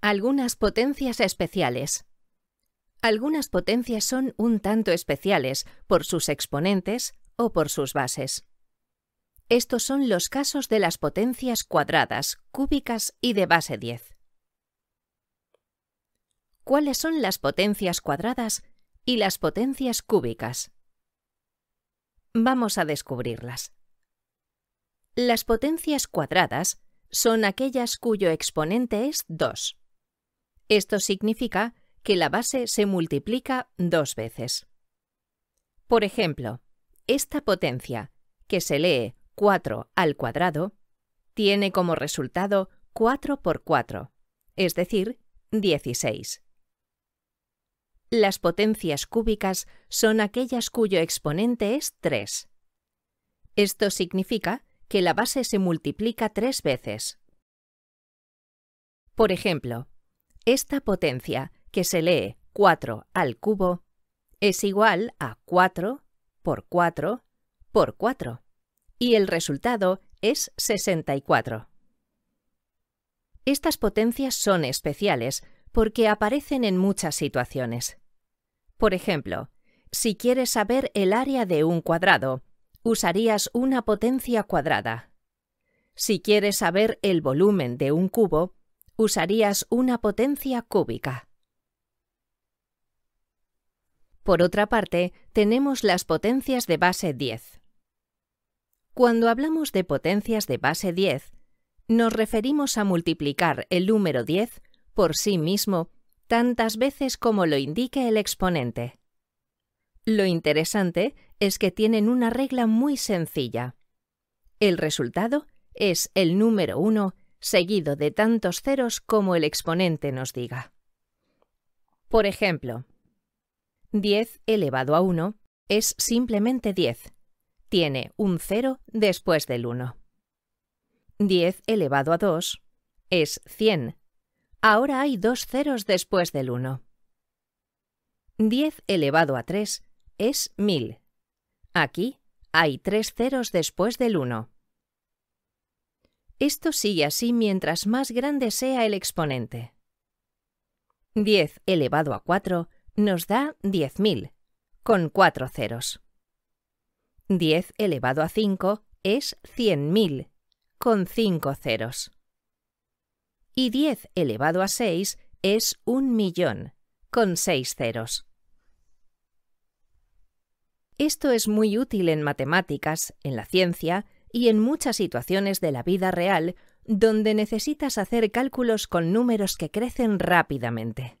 Algunas potencias especiales. Algunas potencias son un tanto especiales por sus exponentes o por sus bases. Estos son los casos de las potencias cuadradas, cúbicas y de base 10. ¿Cuáles son las potencias cuadradas y las potencias cúbicas? Vamos a descubrirlas. Las potencias cuadradas son aquellas cuyo exponente es 2 esto significa que la base se multiplica dos veces. Por ejemplo, esta potencia, que se lee 4 al cuadrado, tiene como resultado 4 por 4, es decir, 16. Las potencias cúbicas son aquellas cuyo exponente es 3. Esto significa que la base se multiplica tres veces. Por ejemplo, esta potencia, que se lee 4 al cubo, es igual a 4 por 4 por 4, y el resultado es 64. Estas potencias son especiales porque aparecen en muchas situaciones. Por ejemplo, si quieres saber el área de un cuadrado, usarías una potencia cuadrada. Si quieres saber el volumen de un cubo, usarías una potencia cúbica. Por otra parte, tenemos las potencias de base 10. Cuando hablamos de potencias de base 10, nos referimos a multiplicar el número 10 por sí mismo tantas veces como lo indique el exponente. Lo interesante es que tienen una regla muy sencilla. El resultado es el número 1 seguido de tantos ceros como el exponente nos diga. Por ejemplo, 10 elevado a 1 es simplemente 10. Tiene un 0 después del 1. 10 elevado a 2 es 100. Ahora hay dos ceros después del 1. 10 elevado a 3 es 1000. Aquí hay tres ceros después del 1. Esto sigue así mientras más grande sea el exponente. 10 elevado a 4 nos da 10.000, con 4 ceros. 10 elevado a 5 es 100.000, con 5 ceros. Y 10 elevado a 6 es 1 millón, con 6 ceros. Esto es muy útil en matemáticas, en la ciencia, y en muchas situaciones de la vida real donde necesitas hacer cálculos con números que crecen rápidamente.